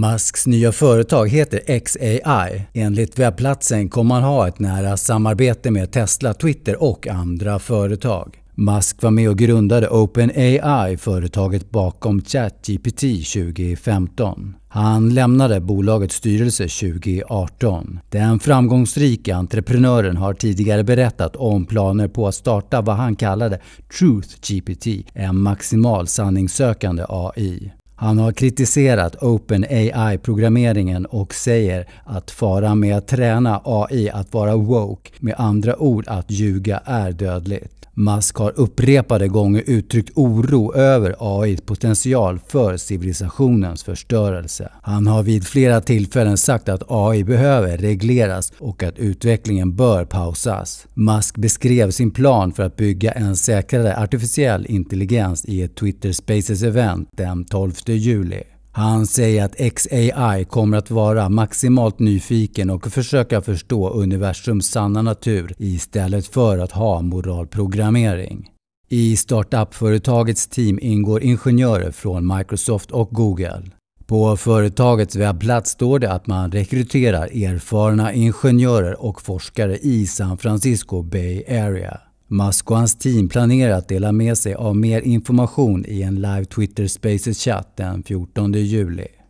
Musks nya företag heter XAI. Enligt webbplatsen kommer han ha ett nära samarbete med Tesla, Twitter och andra företag. Musk var med och grundade OpenAI, företaget bakom ChatGPT 2015. Han lämnade bolagets styrelse 2018. Den framgångsrika entreprenören har tidigare berättat om planer på att starta vad han kallade “Truth GPT”, en maximal sanningssökande AI. Han har kritiserat OpenAI-programmeringen och säger att faran med att träna AI att vara woke, med andra ord att ljuga, är dödligt. Musk har upprepade gånger uttryckt oro över AIs potential för civilisationens förstörelse. Han har vid flera tillfällen sagt att AI behöver regleras och att utvecklingen bör pausas. Musk beskrev sin plan för att bygga en säkrare artificiell intelligens i ett Twitter Spaces-event den 12 juli. Han säger att XAI kommer att vara maximalt nyfiken och försöka förstå universums sanna natur istället för att ha moralprogrammering. I startup-företagets team ingår ingenjörer från Microsoft och Google. På företagets webbplats står det att man rekryterar erfarna ingenjörer och forskare i San Francisco Bay Area. Musk och hans team planerar att dela med sig av mer information i en live Twitter Spaces-chatt den 14 juli.